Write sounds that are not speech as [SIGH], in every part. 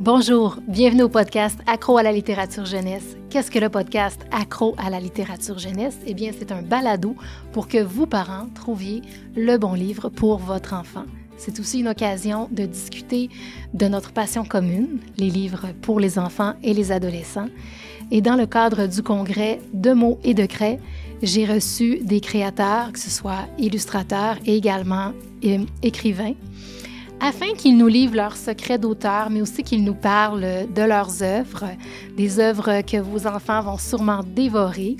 Bonjour, bienvenue au podcast Accro à la littérature jeunesse. Qu'est-ce que le podcast Accro à la littérature jeunesse Eh bien, c'est un balado pour que vous, parents, trouviez le bon livre pour votre enfant. C'est aussi une occasion de discuter de notre passion commune, les livres pour les enfants et les adolescents. Et dans le cadre du congrès De mots et de craies, j'ai reçu des créateurs, que ce soit illustrateurs et également euh, écrivains afin qu'ils nous livrent leurs secrets d'auteur, mais aussi qu'ils nous parlent de leurs œuvres, des œuvres que vos enfants vont sûrement dévorer.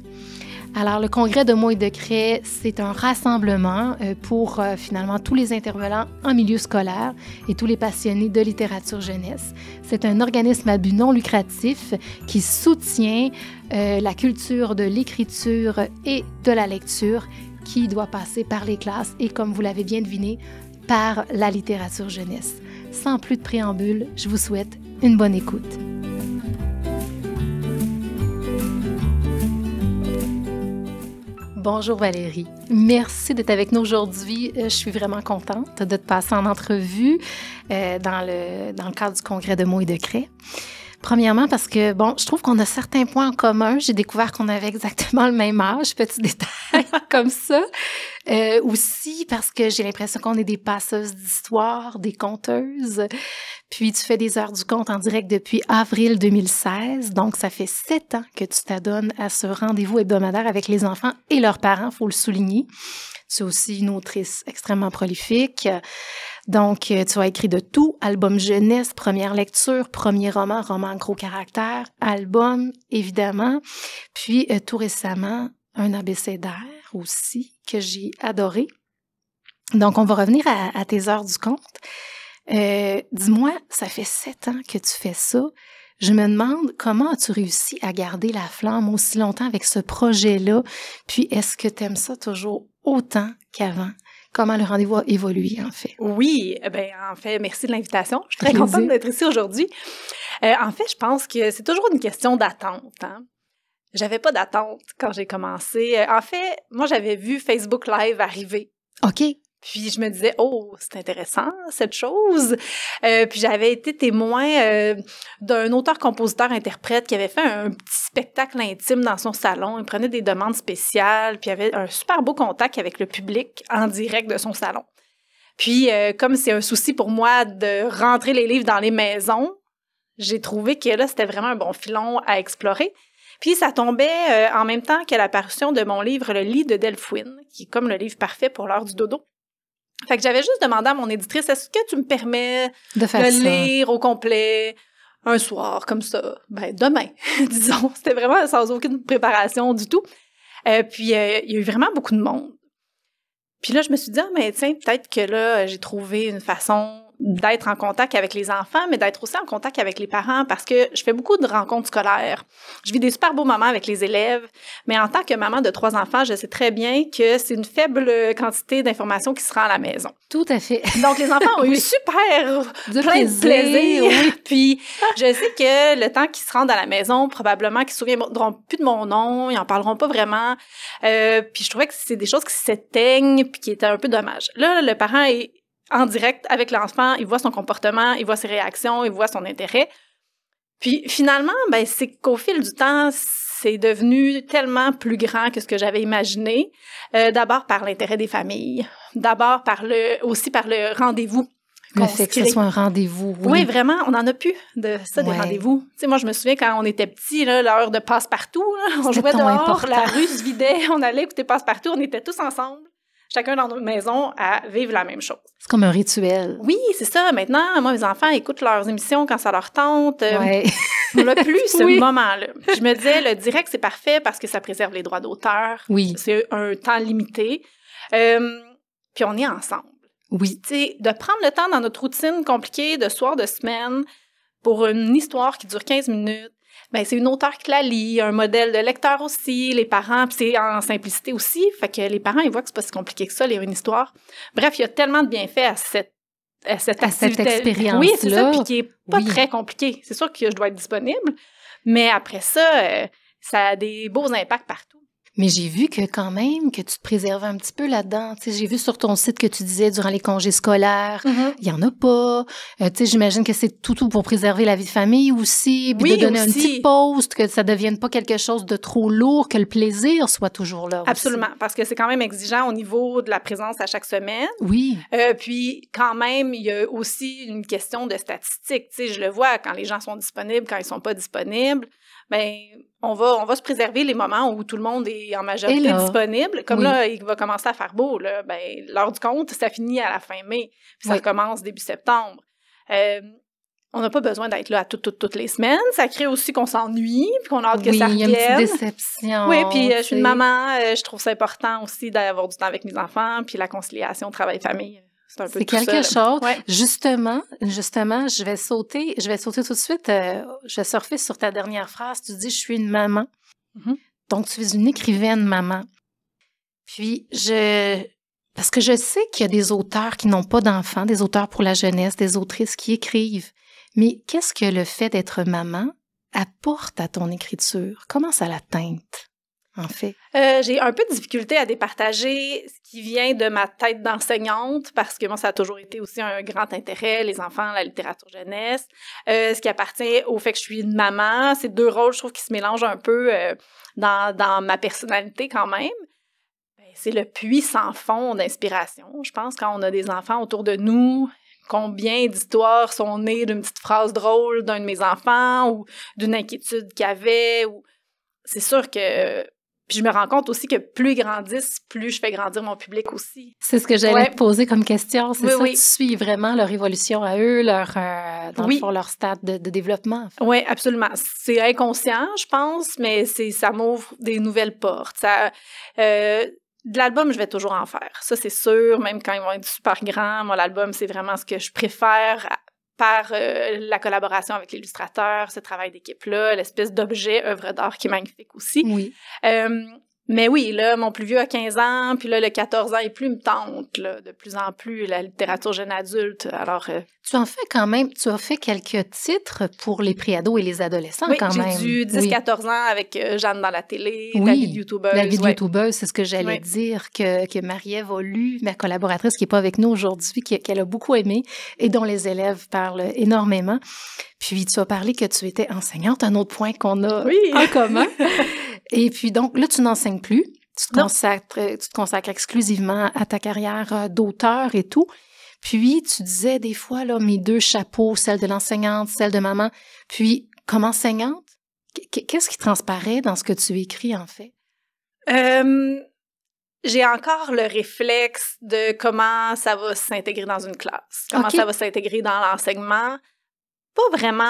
Alors, le congrès de mots et de Cré, c'est un rassemblement euh, pour euh, finalement tous les intervenants en milieu scolaire et tous les passionnés de littérature jeunesse. C'est un organisme à but non lucratif qui soutient euh, la culture de l'écriture et de la lecture qui doit passer par les classes et, comme vous l'avez bien deviné, par la littérature jeunesse. Sans plus de préambule, je vous souhaite une bonne écoute. Bonjour Valérie. Merci d'être avec nous aujourd'hui. Euh, je suis vraiment contente de te passer en entrevue euh, dans, le, dans le cadre du congrès de mots et de craies. Premièrement, parce que, bon, je trouve qu'on a certains points en commun. J'ai découvert qu'on avait exactement le même âge, petit détail [LAUGHS] comme ça. Euh, aussi parce que j'ai l'impression qu'on est des passeuses d'histoire, des conteuses. Puis tu fais des heures du conte en direct depuis avril 2016, donc ça fait sept ans que tu t'adonnes à ce rendez-vous hebdomadaire avec les enfants et leurs parents, faut le souligner. Tu es aussi une autrice extrêmement prolifique. Donc, euh, tu as écrit de tout, album jeunesse, première lecture, premier roman, roman gros caractère, album, évidemment. Puis, euh, tout récemment, un abécédaire aussi que j'ai adoré. Donc, on va revenir à, tes heures du compte. Euh, dis-moi, ça fait sept ans que tu fais ça. Je me demande comment as-tu réussi à garder la flamme aussi longtemps avec ce projet-là, puis est-ce que tu aimes ça toujours autant qu'avant? Comment le rendez-vous a évolué, en fait? Oui, eh ben, en fait, merci de l'invitation. Je suis très contente d'être ici aujourd'hui. Euh, en fait, je pense que c'est toujours une question d'attente. Hein. J'avais pas d'attente quand j'ai commencé. Euh, en fait, moi, j'avais vu Facebook Live arriver. OK. Puis je me disais, oh, c'est intéressant cette chose. Euh, puis j'avais été témoin euh, d'un auteur-compositeur-interprète qui avait fait un petit spectacle intime dans son salon. Il prenait des demandes spéciales, puis il avait un super beau contact avec le public en direct de son salon. Puis euh, comme c'est un souci pour moi de rentrer les livres dans les maisons, j'ai trouvé que là, c'était vraiment un bon filon à explorer. Puis ça tombait en même temps que la parution de mon livre Le lit de Delphine, qui est comme le livre parfait pour l'heure du dodo. Fait que j'avais juste demandé à mon éditrice, est-ce que tu me permets de, lire au complet un soir comme ça? Ben, demain, [LAUGHS] disons. C'était vraiment sans aucune préparation du tout. et euh, puis, euh, il y a eu vraiment beaucoup de monde. Puis là, je me suis dit, ah, mais tiens, peut-être que là, j'ai trouvé une façon d'être en contact avec les enfants, mais d'être aussi en contact avec les parents parce que je fais beaucoup de rencontres scolaires. Je vis des super beaux moments avec les élèves, mais en tant que maman de trois enfants, je sais très bien que c'est une faible quantité d'informations qui se rend à la maison. Tout à fait. [LAUGHS] Donc, les enfants ont eu super de plaisir, Oui. [LAUGHS] Puis, je sais que le temps qu'ils se rendent à la maison, probablement qu'ils se souviendront plus de mon nom, ils en parleront pas vraiment. Euh, puis, je trouvais que c'est des choses qui s'éteignent puis qui étaient un peu dommage. Là, le parent est en direct avec l'enfant, il voit son comportement, il voit ses réactions, il voit son intérêt. Puis finalement, ben, c'est qu'au fil du temps, c'est devenu tellement plus grand que ce que j'avais imaginé. Euh, d'abord par l'intérêt des familles, d'abord par le, aussi par le rendez-vous. Le fait que ce soit un rendez-vous. Oui. vraiment, on en a plus de ça, des rendez-vous. Tu sais, moi, je me souviens quand on était petit, l'heure de passe-partout, on jouait dehors, la rue se vidait, on allait écouter passe-partout, on était tous ensemble chacun dans notre maison à vivre la même chose. C'est comme un rituel. Oui, c'est ça. Maintenant, moi, mes enfants écoutent leurs émissions quand ça leur tente. Euh, ouais. On [LAUGHS] plus ce moment-là. Je me disais, le direct, c'est parfait parce que ça préserve les droits d'auteur. Oui. C'est un temps limité. Euh, puis on est ensemble. Oui. sais, de prendre le temps dans notre routine compliquée de soir, de semaine, pour une histoire qui dure 15 minutes, ben, c'est une auteure qui la lit, un modèle de lecteur aussi, les parents, puis c'est en simplicité aussi, fait que les parents ils voient que c'est pas si compliqué que ça lire une histoire. Bref, il y a tellement de bienfaits à cette à cette, expérience Oui, c'est ça, puis qui est pas très compliqué. C'est sûr que je dois être disponible, mais après ça, euh, ça a des beaux impacts partout. Mais j'ai vu que quand même, que tu te préservais un petit peu là-dedans. J'ai vu sur ton site que tu disais durant les congés scolaires, mm-hmm. il n'y y en a pas. Euh, j'imagine que c'est tout, pour préserver la vie de famille aussi, puis de donner un petit petite pause, que ça ne devienne pas quelque chose de trop lourd, que le plaisir soit toujours là. Absolument, parce que c'est quand même exigeant au niveau de la présence à chaque semaine. Oui. Euh, puis quand même, il y a aussi une question de statistiques. je le vois quand les gens sont disponibles, quand ils sont pas disponibles. Ben, on va, on va se préserver les moments où tout le monde est en majorité disponible. Comme là, il va commencer à faire beau. Là, ben, l'heure du compte, ça finit à la fin mai, puis ça commence début septembre. Euh, on n'a pas besoin d'être là toutes les semaines. Ça crée aussi qu'on s'ennuie, puis qu'on a hâte que ça revienne. Oui, il y a une petite déception. Oui, puis euh, je suis une maman, euh, je trouve ça important aussi d'avoir du temps avec mes enfants, puis la conciliation travail-famille c'est quelque chose. Justement, justement, je vais sauter, je vais sauter tout de suite. Euh, je vais surfer sur ta dernière phrase. Tu dis, je suis une maman. Mm-hmm. Donc, tu es une écrivaine, maman. Puis, je, parce que je sais qu'il y a des auteurs qui n'ont pas d'enfants, des auteurs pour la jeunesse, des autrices qui écrivent. Mais qu'est-ce que le fait d'être maman apporte à ton écriture? Comment ça la teinte? en fait? Euh, j'ai un peu de difficulté à départager ce qui vient de ma tête d'enseignante, parce que moi, ça a toujours été aussi un grand intérêt, les enfants, la littérature jeunesse. Euh, ce qui appartient au fait que je suis une maman, ces deux rôles, je trouve, qui se mélangent un peu euh, dans, dans, ma personnalité quand même. Ben, c'est le puits sans fond d'inspiration. Je pense quand on a des enfants autour de nous, combien d'histoires sont nées d'une petite phrase drôle d'un de mes enfants ou d'une inquiétude qu'il avait. Ou... C'est sûr que puis je me rends compte aussi que plus ils grandissent, plus je fais grandir mon public aussi. C'est ce que j'allais poser comme question. C'est ça, tu suis vraiment leur évolution à eux, leur, euh, dans leur stade de, développement. Oui, absolument. C'est inconscient, je pense, mais c'est ça m'ouvre des nouvelles portes. Ça, euh, de l'album, je vais toujours en faire. Ça, c'est sûr, même quand ils vont être super grands. Moi, l'album, c'est vraiment ce que je préfère par euh, la collaboration avec l'illustrateur, ce travail d'équipe-là, l'espèce d'objet œuvre d'art qui est magnifique aussi. Oui. Euh, mais oui, là, mon plus vieux a 15 ans, puis là, le 14 ans et plus me tente, de plus en plus, la littérature jeune adulte. Alors. Euh, tu en fais quand même, tu as fait quelques titres pour les préados et les adolescents, quand même. J'ai du 10-14 ans avec euh, Jeanne dans la télé, la vie de youtubeuse. La vie de youtubeuse, c'est ce que j'allais dire, que, que Marie-Ève a lu, ma collaboratrice qui n'est pas avec nous aujourd'hui, qu'elle a beaucoup aimé et dont les élèves parlent énormément. Puis tu as parlé que tu étais enseignante, un autre point qu'on a en commun. [LAUGHS] Et puis, donc, là, tu n'enseignes plus. Tu te, consacres, exclusivement à ta carrière euh, d'auteur et tout. Puis, tu disais des fois, là, mes deux chapeaux, celle de l'enseignante, celle de maman. Puis, comme enseignante, qu'est-ce qui transparaît dans ce que tu écris, en fait? Euh, j'ai encore le réflexe de comment ça va s'intégrer dans une classe, comment ça va s'intégrer dans l'enseignement pas vraiment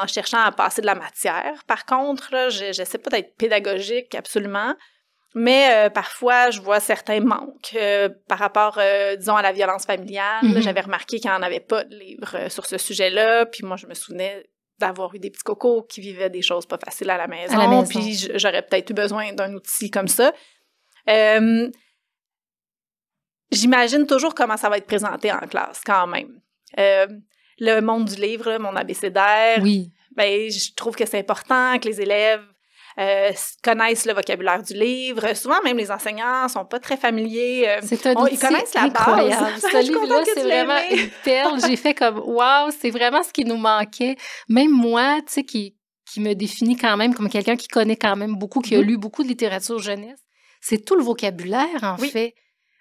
en cherchant à passer de la matière. Par contre, j'essaie pas d'être pédagogique absolument, mais euh, parfois je vois certains manques euh, par rapport, euh, disons, à la violence familiale. Mm-hmm. J'avais remarqué qu'il n'y en avait pas de livre sur ce sujet-là, puis moi je me souvenais d'avoir eu des petits cocos qui vivaient des choses pas faciles à la maison, à la maison. puis j'aurais peut-être eu besoin d'un outil comme ça. J'imagine toujours comment ça va être présenté en classe quand même le monde du livre, mon abécédaire. Oui. Ben, je trouve que c'est important que les élèves euh, connaissent le vocabulaire du livre. Souvent, même les enseignants sont pas très familiers. Euh, c'est connaissent la incroyable. base. [LAUGHS] Ce livre-là, c'est vraiment une J'ai fait comme waouh, c'est vraiment ce qui nous manquait. Même moi, tu sais, qui me définit quand même comme quelqu'un qui connaît quand même beaucoup, qui a mm-hmm. lu beaucoup de littérature jeunesse. C'est tout le vocabulaire, en fait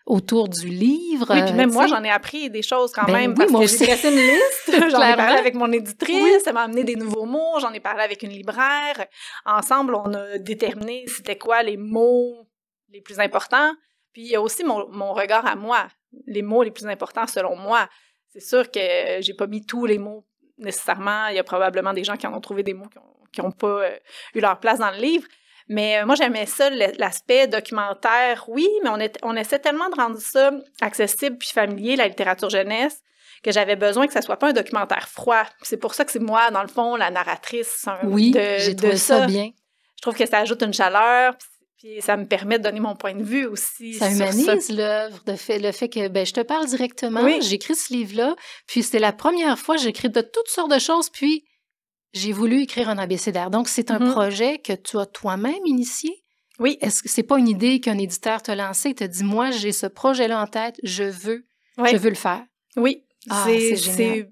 autour du livre. Oui, puis même moi, j'en ai appris des choses quand ben même. parce que j'ai une liste. [LAUGHS] j'en ai parlé avec mon éditrice, Ça m'a amené des nouveaux mots, j'en ai parlé avec une libraire. Ensemble, on a déterminé c'était quoi les mots les plus importants. Puis il y a aussi mon, mon regard à moi, les mots les plus importants selon moi. C'est sûr que j'ai pas mis tous les mots nécessairement. Il y a probablement des gens qui en ont trouvé des mots qui n'ont pas euh, eu leur place dans le livre. Mais euh, moi, j'aimais ça, l'aspect documentaire, oui, mais on, est, on essaie tellement de rendre ça accessible puis familier, la littérature jeunesse, que j'avais besoin que ça soit pas un documentaire froid. C'est pour ça que c'est moi, dans le fond, la narratrice. Hein, oui, j'ai trouvé de ça. bien. Je trouve que ça ajoute une chaleur, puis ça me permet de donner mon point de vue aussi. Ça humanise l'œuvre, de fait, le fait que ben, je te parle directement. J'écris ce livre-là, puis c'était la première fois que j'écris de toutes sortes de choses, puis j'ai voulu écrire un abécédaire. Donc, c'est un mm-hmm. projet que tu as toi-même initié. Oui. Est-ce que c'est pas une idée qu'un éditeur te et te dit, moi, j'ai ce projet-là en tête, je veux, je veux le faire. Oui. Ah, c'est génial.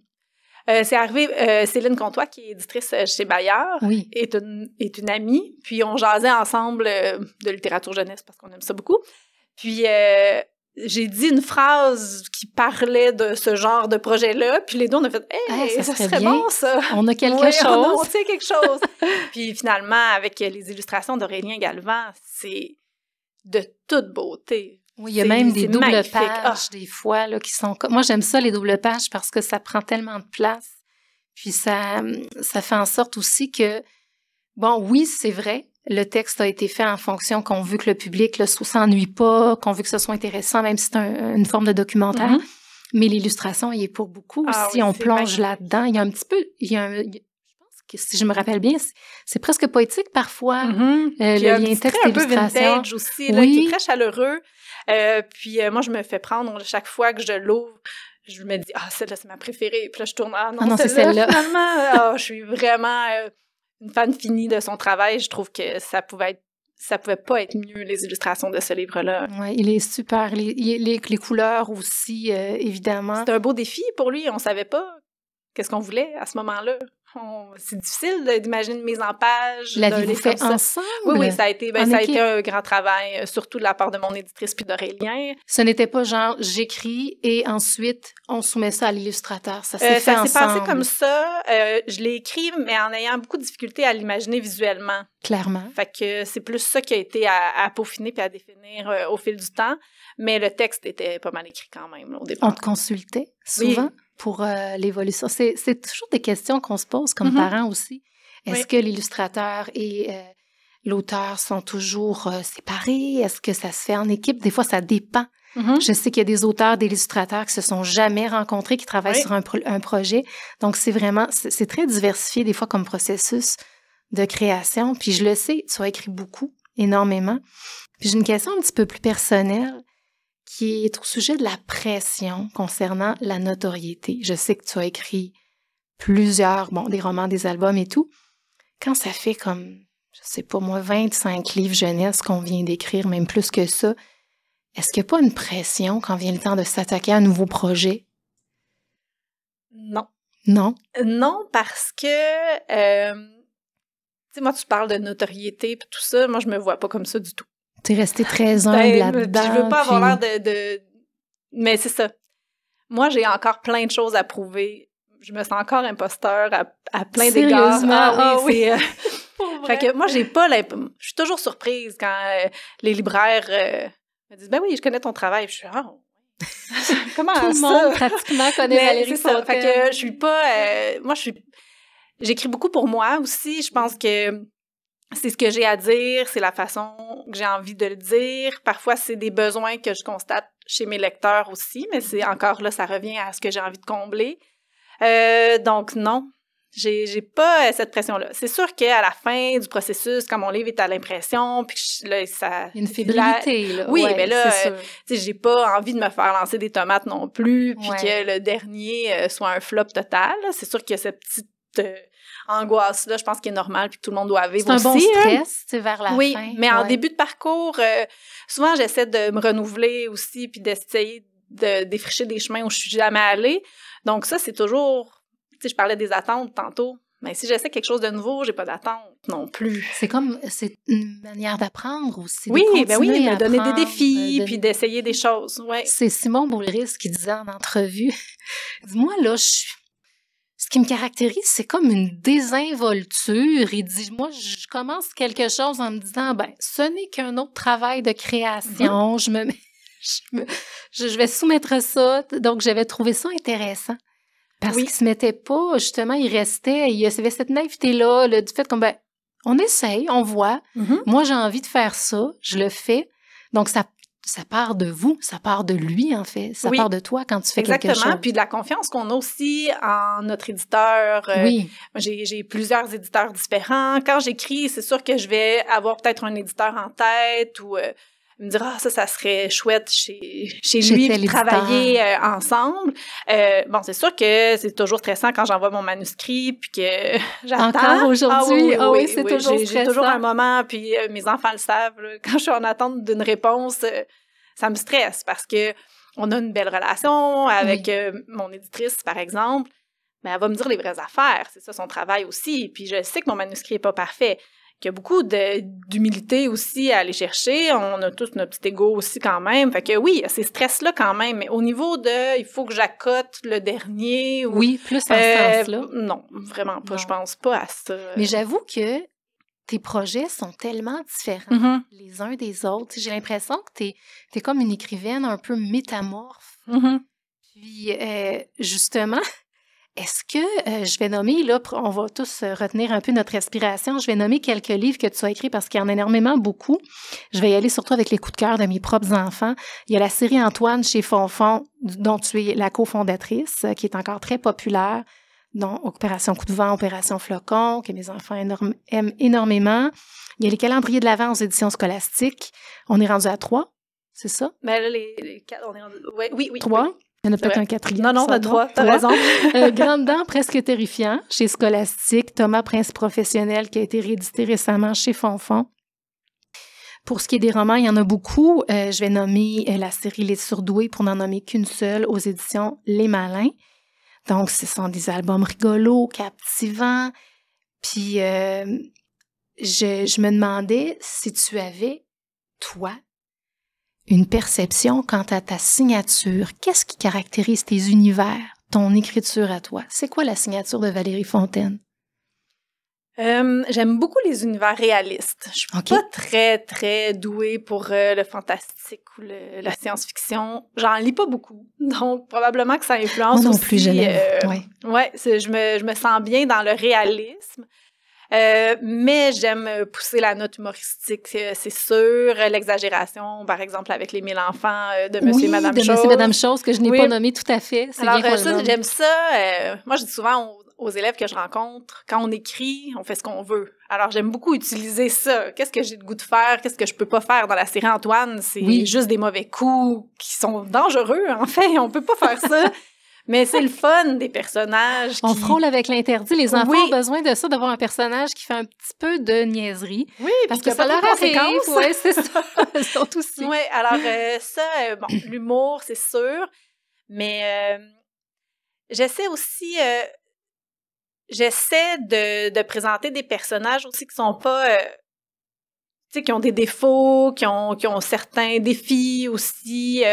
Euh, c'est arrivé, euh, Céline Comtois, qui est éditrice euh, chez Bayard, oui. est, une, est une amie. Puis on jasait ensemble de littérature jeunesse parce qu'on aime ça beaucoup. Puis j'ai dit une phrase qui parlait de ce genre de projet-là, puis les deux, on a fait hey, ah, ça, ça, serait, bon, ça! » On a quelque chose! [LAUGHS] On, a quelque chose! [LAUGHS] puis finalement, avec les illustrations d'Aurélien Galvan, c'est de toute beauté. Oui, il y a même des doubles pages, ah. des fois, là, qui sont... Moi, j'aime ça, les doubles pages, parce que ça prend tellement de place. Puis ça, hum, ça fait en sorte aussi que, bon, oui, c'est vrai, le texte a été fait en fonction qu'on veut que le public ne s'ennuie pas, qu'on veut que ce soit intéressant, même si c'est une forme de documentaire. Mm-hmm. Mais l'illustration, il est pour beaucoup. Ah aussi. si on plonge là-dedans, il y a un petit peu, il que, si je me rappelle bien, c'est presque poétique parfois, mm-hmm. euh, le lien texte un aussi, oui. qui est très chaleureux. Euh, puis euh, moi, je me fais prendre chaque fois que je l'ouvre. Je me dis, ah, celle-là, c'est ma préférée. Puis là, je tourne, ah non, ah c'est celle-là. finalement, ah, je suis vraiment une fan finie de son travail, je trouve que ça pouvait être ça pouvait pas être mieux les illustrations de ce livre-là. Oui, il est super. Les, les, les couleurs aussi, euh, évidemment. C'est un beau défi pour lui. On savait pas qu'est-ce qu'on voulait à ce moment-là. C'est difficile d'imaginer une mise en page. lavez fait ensemble? Ça. Oui, oui, ça a, été, ben, un grand travail, euh, surtout de la part de mon éditrice puis d'Aurélien. Ce n'était pas genre j'écris et ensuite on soumet ça à l'illustrateur. Ça s'est euh, fait ensemble. Ça s'est passé comme ça. Euh, je l'ai écrit, mais en ayant beaucoup de difficulté à l'imaginer visuellement. Clairement. Fait que c'est plus ça qui a été à, peaufiner puis à définir au fil du temps. Mais le texte était pas mal écrit quand même au début. On te consultait souvent? pour euh, l'évolution? C'est, toujours des questions qu'on se pose comme mm-hmm. parents aussi. Est-ce que l'illustrateur et euh, l'auteur sont toujours euh, séparés? Est-ce que ça se fait en équipe? Des fois, ça dépend. Mm-hmm. Je sais qu'il y a des auteurs, des illustrateurs qui se sont jamais rencontrés, qui travaillent sur un, un, projet. Donc, c'est vraiment, c'est très diversifié des fois comme processus de création. Puis je le sais, tu as écrit beaucoup, énormément. Puis j'ai une question un petit peu plus personnelle qui est au sujet de la pression concernant la notoriété. Je sais que tu as écrit plusieurs, bon, des romans, des albums et tout. Quand ça fait comme, je sais pas moi, 25 livres jeunesse qu'on vient d'écrire, même plus que ça, est-ce qu'il n'y a pas une pression quand vient le temps de s'attaquer à un nouveau projet? Non. Non? Non, parce que, euh, tu moi, tu parles de notoriété et tout ça, moi, je me vois pas comme ça du tout. Tu es resté très humble là-dedans. Je veux pas avoir l'air de, Mais c'est ça. Moi, j'ai encore plein de choses à prouver. Je me sens encore imposteur à, plein d'égards. Ah, oui, ah, oui. Euh, [LAUGHS] fait que moi, j'ai pas Je suis toujours surprise quand euh, les libraires euh, me disent « Ben oui, je connais ton travail. » Je suis oh, [LAUGHS] Comment Tout le monde pratiquement connaît Valérie ça. Fait que je suis pas... moi, je suis... J'écris beaucoup pour moi aussi. Je pense que c'est ce que j'ai à dire, c'est la façon que j'ai envie de le dire. Parfois, c'est des besoins que je constate chez mes lecteurs aussi, mais c'est encore là, ça revient à ce que j'ai envie de combler. Euh, donc non, j'ai j'ai pas euh, cette pression là. C'est sûr qu'à la fin du processus, quand mon livre est à l'impression, puis là ça une fébrilité Oui, mais là, euh, j'ai pas envie de me faire lancer des tomates non plus, puis que le dernier euh, soit un flop total. C'est sûr qu'il y a cette petite euh, angoisse-là, je pense qu'il est normal puis que tout le monde doit vivre aussi. C'est un bon hein. stress, vers la fin. Oui, mais en début de parcours, euh, souvent, j'essaie de me renouveler aussi puis d'essayer de défricher des chemins où je suis jamais allée. Donc ça, c'est toujours... Tu sais, je parlais des attentes tantôt. Mais si j'essaie quelque chose de nouveau, j'ai pas d'attente non plus. C'est comme, c'est une manière d'apprendre aussi. Ben oui, de ben oui, de donner des défis, puis d'essayer des choses. Ouais. C'est Simon Bourris qui disait en entrevue, [LAUGHS] dis-moi là, je suis ce qui me caractérise, c'est comme une désinvolture. Il dit, moi, je commence quelque chose en me disant, ben, ce n'est qu'un autre travail de création. Mm-hmm. Je me [LAUGHS] je, vais soumettre ça. Donc, j'avais trouvé ça intéressant. Parce qu'il qu'il se mettait pas, justement, il restait, il y avait cette naïveté-là, du fait qu'on, ben, on essaye, on voit. Mm-hmm. Moi, j'ai envie de faire ça, je le fais. Donc, ça ça part de vous, ça part de lui en fait, ça part de toi quand tu fais quelque chose. Exactement, puis de la confiance qu'on a aussi en notre éditeur. Euh, oui. j'ai plusieurs éditeurs différents. Quand j'écris, c'est sûr que je vais avoir peut-être un éditeur en tête ou euh, me dire, ah, ça, ça serait chouette chez, lui, de travailler euh, ensemble. Euh, bon, c'est sûr que c'est toujours stressant quand j'envoie mon manuscrit, puis que [LAUGHS] j'attends. Encore aujourd'hui, ah, oui, ah c'est toujours toujours J'ai toujours un moment, puis euh, mes enfants le savent, quand je suis en attente d'une réponse, ça me stresse parce que on a une belle relation avec mon éditrice, par exemple mais elle va me dire les vraies affaires. C'est ça son travail aussi. Puis je sais que mon manuscrit est pas parfait, qu'il y a beaucoup d'humilité aussi à aller chercher. On a tous notre petit ego aussi quand même. Fait que oui, il y a ces stress-là quand même. Mais au niveau de, il faut que j'accote le dernier. oui, plus dans ce euh, sens-là. Non, vraiment pas. Je pense pas à ça. Mais j'avoue que tes projets sont tellement différents mm-hmm. les uns des autres. J'ai l'impression que t'es es, comme une écrivaine un peu métamorphe. Mm-hmm. Puis, euh, justement, est-ce que euh, je vais nommer, là, on va tous euh, retenir un peu notre respiration, je vais nommer quelques livres que tu as écrits parce qu'il y en a énormément beaucoup. Je vais y aller surtout avec les coups de cœur de mes propres enfants. Il y a la série Antoine chez Fonfon, dont tu es la cofondatrice, euh, qui est encore très populaire, dont Opération Coup de vent, Opération Flocon, que mes enfants aiment énormément. Il y a les calendriers de l'Avance, aux éditions scolastiques. On est rendu à trois, c'est ça? Mais ben là, les, quatre, on est oui, oui. Trois. Il y en a quatrième. Non, non, trois, t'as raison. Euh, Grande dent presque terrifiant chez Scholastic. Thomas Prince professionnel qui a été réédité récemment chez Fonfon. Pour ce qui est des romans, il y en a beaucoup. Euh, je vais nommer euh, la série Les Surdoués pour n'en nommer qu'une seule aux éditions Les Malins. Donc, ce sont des albums rigolos, captivants. Puis, je me demandais si tu avais, toi, une perception quant à ta signature. Qu'est-ce qui caractérise tes univers, ton écriture à toi? C'est quoi la signature de Valérie Fontaine? Euh, j'aime beaucoup les univers réalistes. Je suis pas très très douée pour euh, le fantastique ou la science-fiction. J'en lis pas beaucoup, [LAUGHS] donc probablement que ça influence Moi non plus, je euh, ouais, je je me sens bien dans le réalisme. Euh, mais j'aime euh, pousser la note humoristique, euh, c'est sûr. L'exagération, par exemple, avec les mille enfants de Monsieur et Madame de Monsieur et Madame Chose, que je n'ai pas nommé tout à fait. Alors, ça, j'aime ça. moi, je dis souvent aux, élèves que je rencontre, quand on écrit, on fait ce qu'on veut. Alors, j'aime beaucoup utiliser ça. Qu'est-ce que j'ai le goût de faire? Qu'est-ce que je peux pas faire dans la série Antoine? C'est juste des mauvais coups qui sont dangereux, en fait. On peut pas faire ça. [LAUGHS] mais c'est le fun des personnages. On frôle avec l'interdit. Les enfants ont besoin de ça, d'avoir un personnage qui fait un petit peu de niaiserie. Oui, parce que, ça leur arrive. Oui, c'est ça. sont [LAUGHS] Oui, alors euh, ça, euh, bon, l'humour, c'est sûr, mais euh, j'essaie aussi j'essaie de, de, présenter des personnages aussi qui sont pas tu sais qui ont des défauts qui ont qui ont certains défis aussi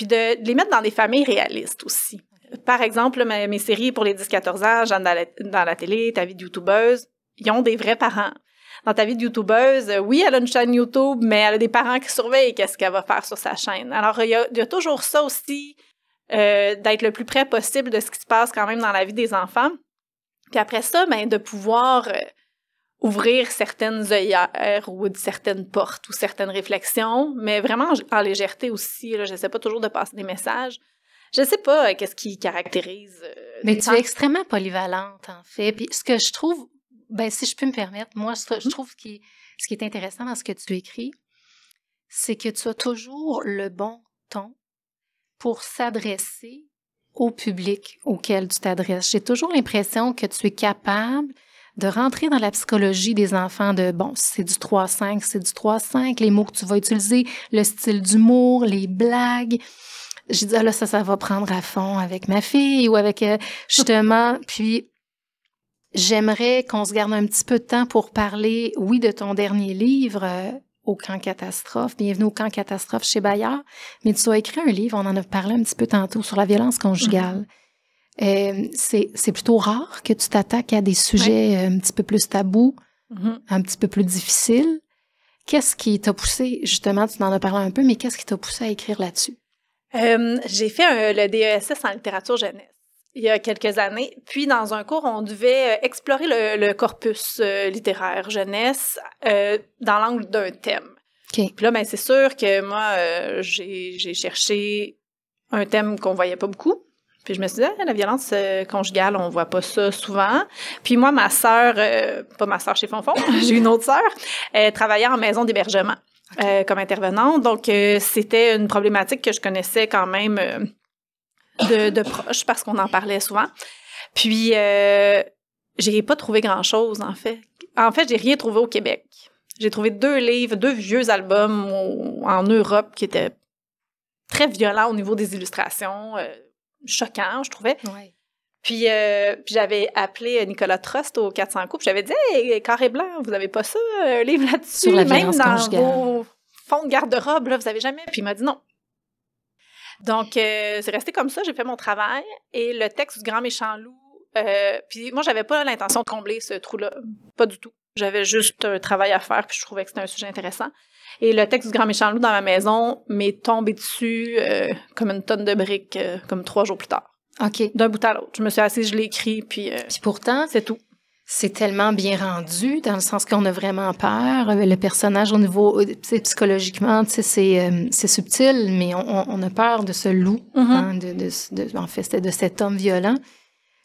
puis de, les mettre dans des familles réalistes aussi. Par exemple, mes, séries pour les 10-14 ans, Jeanne dans la, télé, ta vie de youtubeuse, ils ont des vrais parents dans ta vie de youtubeuse, euh, oui, elle a une chaîne YouTube, mais elle a des parents qui surveillent qu'est-ce qu'elle va faire sur sa chaîne. Alors, il y a, toujours ça aussi, euh, d'être le plus près possible de ce qui se passe quand même dans la vie des enfants. Puis après ça, ben, de pouvoir euh, ouvrir certaines œillères ou certaines portes ou certaines réflexions, mais vraiment en légèreté aussi. ne sais pas toujours de passer des messages. Je ne sais pas euh, qu'est-ce qui caractérise. Euh, mais tu es extrêmement polyvalente, en fait. Puis ce que je trouve, ben, si je peux me permettre, moi, je mhm. trouve que ce qui est intéressant dans ce que tu écris, c'est que tu as toujours le bon ton pour s'adresser au public auquel tu t'adresses. J'ai toujours l'impression que tu es capable de rentrer dans la psychologie des enfants de, bon, c'est du 3-5, c'est du 3-5, les mots que tu vas utiliser, le style d'humour, les blagues. J'ai dit, ah là, ça, ça va prendre à fond avec ma fille ou avec, euh, justement, [LAUGHS] puis J'aimerais qu'on se garde un petit peu de temps pour parler, oui, de ton dernier livre, euh, Au camp catastrophe. Bienvenue au camp catastrophe chez Bayard. Mais tu as écrit un livre, on en a parlé un petit peu tantôt, sur la violence conjugale. Mm-hmm. Euh, c'est plutôt rare que tu t'attaques à des sujets euh, un petit peu plus tabous, mm-hmm. un petit peu plus difficiles. Qu'est-ce qui t'a poussé, justement, tu en as parlé un peu, mais qu'est-ce qui t'a poussé à écrire là-dessus? Euh, j'ai fait le DESS en littérature jeunesse il y a quelques années. Puis, dans un cours, on devait explorer le, corpus littéraire jeunesse dans l'angle d'un thème. Puis là, ben, c'est sûr que moi, j'ai cherché un thème qu'on voyait pas beaucoup. Puis je me suis dit, ah, la violence euh, conjugale, on voit pas ça souvent. Puis moi, ma sœur, euh, pas ma sœur chez Fonfon, [LAUGHS] j'ai une autre sœur, euh, travaillait en maison d'hébergement comme intervenante. Donc, c'était une problématique que je connaissais quand même de, proche parce qu'on en parlait souvent. Puis, j'ai pas trouvé grand-chose, en fait. En fait, j'ai rien trouvé au Québec. J'ai trouvé deux livres, deux vieux albums en Europe qui étaient très violents au niveau des illustrations choquant, je trouvais. Euh, puis, j'avais appelé Nicolas Trost au 400 coups, j'avais dit hey, Carré blanc, vous avez pas ça, euh, un livre là-dessus, Sur même dans vos fonds de garde-robe, là, vous avez jamais. Puis il m'a dit non. Donc, euh, c'est resté comme ça, j'ai fait mon travail et le texte du grand méchant loup. puis moi, j'avais pas l'intention de combler ce trou-là, pas du tout. J'avais juste un travail à faire, puis je trouvais que c'était un sujet intéressant. Et le texte du Grand Méchant Loup dans ma maison m'est tombé dessus euh, comme une tonne de briques, euh, comme trois jours plus tard. OK. D'un bout à l'autre. Je me suis assise, je l'ai écrit, puis. Euh, puis pourtant. C'est tout. C'est tellement bien rendu, dans le sens qu'on a vraiment peur. Le personnage, au niveau psychologiquement, c'est subtil, mais on, a peur de ce loup, mm-hmm. hein, de, en fait, de cet homme violent.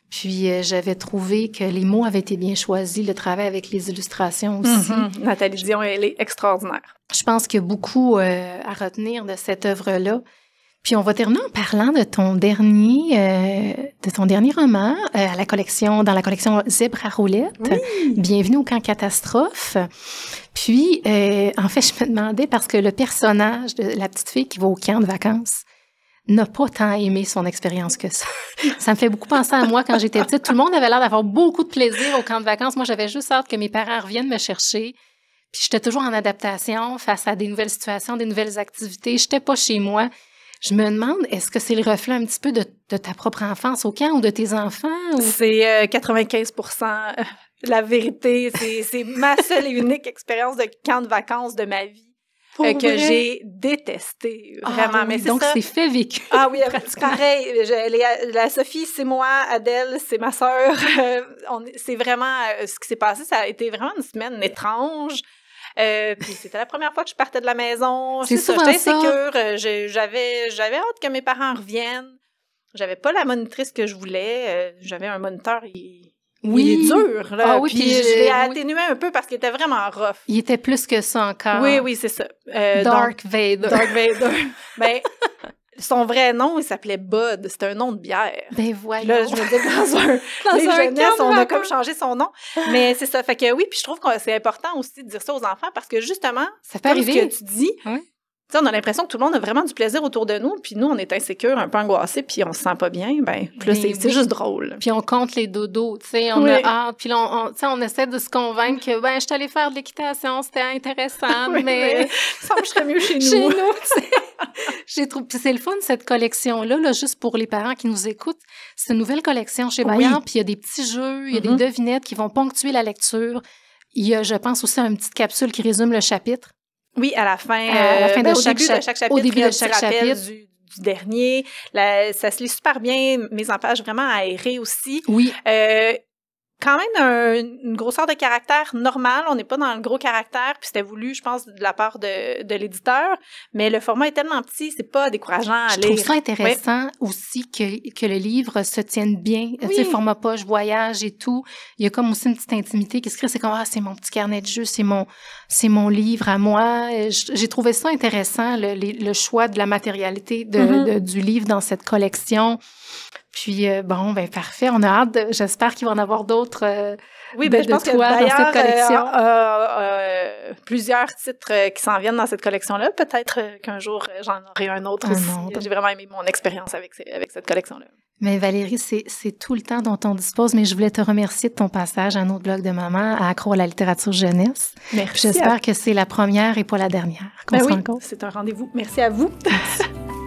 Puis euh, j'avais trouvé que les mots avaient été bien choisis, le travail avec les illustrations aussi. Mhm. Nathalie Dion, elle est extraordinaire. Je pense qu'il y a beaucoup euh, à retenir de cette œuvre-là. Puis on va terminer en parlant de ton dernier, euh, de ton dernier roman à la collection, dans la collection Zèbre roulette. Bienvenue au camp catastrophe. Puis en fait, je me demandais parce que le personnage de la petite fille qui va au camp de vacances, n'a pas tant aimé son expérience que ça. [LAUGHS] ça me fait beaucoup penser à moi quand j'étais petite. Tout le monde avait l'air d'avoir beaucoup de plaisir au camp de vacances. Moi, j'avais juste hâte que mes parents reviennent me chercher. Puis j'étais toujours en adaptation face à des nouvelles situations, des nouvelles activités. J'étais pas chez moi. Je me demande, est-ce que c'est le reflet un petit peu de, ta propre enfance au camp ou de tes enfants? C'est 95 euh, euh, la vérité. C'est ma seule et unique expérience de camp de vacances de ma vie que j'ai détesté ah vraiment. donc c'est fait vécu. Ah oui, euh, pareil. la Sophie, c'est moi. Adèle, c'est ma sœur. [LAUGHS] Euh, c'est vraiment euh, ce qui s'est passé. Ça a été vraiment une semaine étrange. puis c'était la première fois que je partais de la maison. C'est, ça, j'étais insécure. j'avais, j'avais hâte que mes parents reviennent. J'avais pas la monitrice que je voulais. J'avais un moniteur, oui. Il est dur, là. Ah oui, puis, je l'ai euh, atténué un peu parce qu'il était vraiment rough. Il était plus que ça encore. Oui, oui, c'est ça. Euh, Dark Vader. Dark Vader. [LAUGHS] ben, son vrai nom, il s'appelait Bud. C'était un nom de bière. Ben voilà. Là, je me dis, dans un, dans un jeunesse, on a comme changé son nom. Mais c'est ça. Fait que oui, puis je trouve que c'est important aussi de dire ça aux enfants parce que justement, ça arriver. ce que tu dis, on a l'impression que tout le monde a vraiment du plaisir autour de nous, puis nous, on est insécure, un peu angoissé, puis on se sent pas bien. Ben, c'est juste drôle. Puis on compte les dodos, tu on a hâte, puis on, on, essaie de se convaincre que, ben, je suis allée faire de l'équitation, c'était intéressant, [LAUGHS] mais... Ça me serait mieux chez nous. [LAUGHS] chez nous, J'ai trouvé... c'est le fun, cette collection-là, là, juste pour les parents qui nous écoutent. C'est une nouvelle collection chez Bayard, puis il y a des petits jeux, il y a des mm-hmm. devinettes qui vont ponctuer la lecture. Il y a, je pense, aussi une petite capsule qui résume le chapitre. Oui, à la fin, à la euh, ben, de, chaque, début, de chaque chapitre. Au début de chaque chapitre. Du, du dernier. ça se lit super bien. Mes en pages vraiment aérées aussi. Oui. Euh, quand même une grosseur de caractère normale. On n'est pas dans le gros caractère, puis c'était voulu, je pense, de la part de, l'éditeur. Mais le format est tellement petit, c'est pas décourageant à je lire. Je trouve ça intéressant aussi que, que le livre se tienne bien. Tu sais, format poche, voyage et tout. Il y a comme aussi une petite intimité qui se crée. C'est comme, ah, c'est mon petit carnet de jeu, c'est mon, c'est mon livre à moi. J'ai trouvé ça intéressant, le, choix de la matérialité mm-hmm. du livre dans cette collection. Puis euh, bon, ben parfait. On a hâte. j'espère qu'il va en avoir d'autres. Euh, oui, de, ben, je pense dans cette collection. Euh, plusieurs titres qui s'en viennent dans cette collection-là. Peut-être qu'un jour j'en aurai un autre. J'ai vraiment aimé mon expérience avec, cette collection-là. Mais Valérie, c'est, tout le temps dont on dispose, mais je voulais te remercier de ton passage à notre blog de maman, à Accro à la littérature jeunesse. Merci. j'espère que c'est la première et pas la dernière. Ben qu'on oui, C'est un rendez-vous. Merci à vous. [LAUGHS]